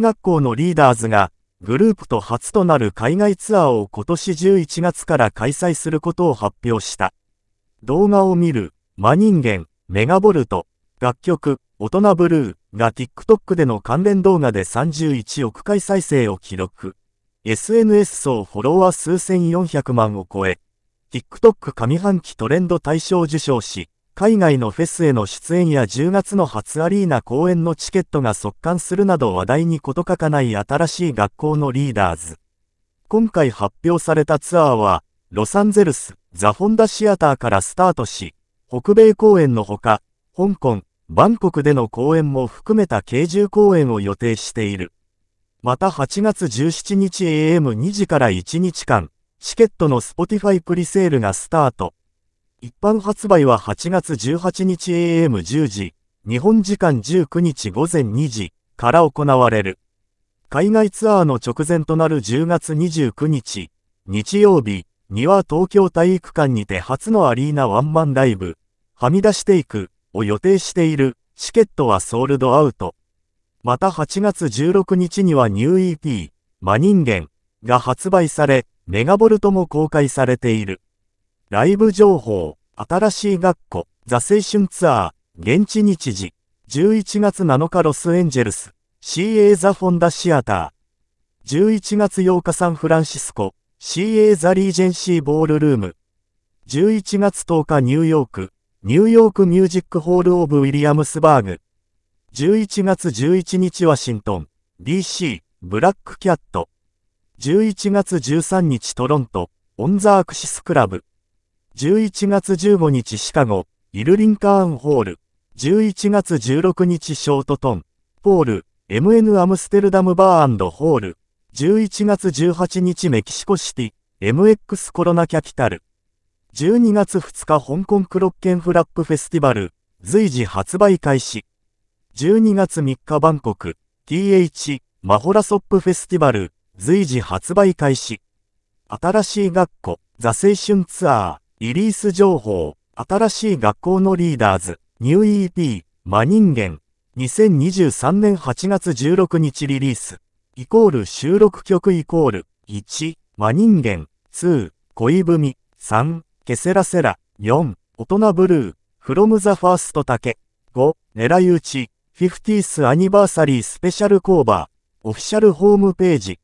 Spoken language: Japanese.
学校のリーダーズが、グループと初となる海外ツアーを今年11月から開催することを発表した。動画を見る、真人間、メガボルト、楽曲、大人ブルーが TikTok での関連動画で31億回再生を記録。SNS 総フォロワー数千400万を超え、TikTok 上半期トレンド大賞受賞し、海外のフェスへの出演や10月の初アリーナ公演のチケットが速完するなど話題に事欠かない新しい学校のリーダーズ。今回発表されたツアーは、ロサンゼルス、ザ・ホンダシアターからスタートし、北米公演のほか、香港、バンコクでの公演も含めた軽重公演を予定している。また8月17日 AM2 時から1日間、チケットのスポティファイプリセールがスタート。一般発売は8月18日 AM10 時、日本時間19日午前2時から行われる。海外ツアーの直前となる10月29日、日曜日には東京体育館にて初のアリーナワンマンライブ、はみ出していくを予定している。チケットはソールドアウト。また8月16日にはニュー EP、真人間が発売され、メガボルトも公開されている。ライブ情報、新しい学校、ザ青春ツアー、現地日時、11月7日ロスエンジェルス、CA ザフォンダシアター、11月8日サンフランシスコ、CA ザリージェンシーボールルーム、11月10日ニューヨーク、ニューヨークミュージックホールオブウィリアムスバーグ、11月11日ワシントン、DC、ブラックキャット、11月13日トロント、オンザアクシスクラブ、11月15日シカゴ、イルリンカーンホール、11月16日ショートトン、ポール、MN アムステルダムバーホール、11月18日メキシコシティ、MX コロナキャピタル、12月2日香港クロッケンフラップフェスティバル、随時発売開始、12月3日バンコク、TH、マホラソップフェスティバル、随時発売開始。新しい学校、ザ青春ツアー。リリース情報、新しい学校のリーダーズ、ニュー EP、真人間、2023年8月16日リリース、イコール収録曲イコール、1、真人間、2、恋文、3、ケセラセラ、4、大人ブルー、フロムザファースト竹、5、狙い撃ち、50th アニバーサリースペシャルコーバー、オフィシャルホームページ、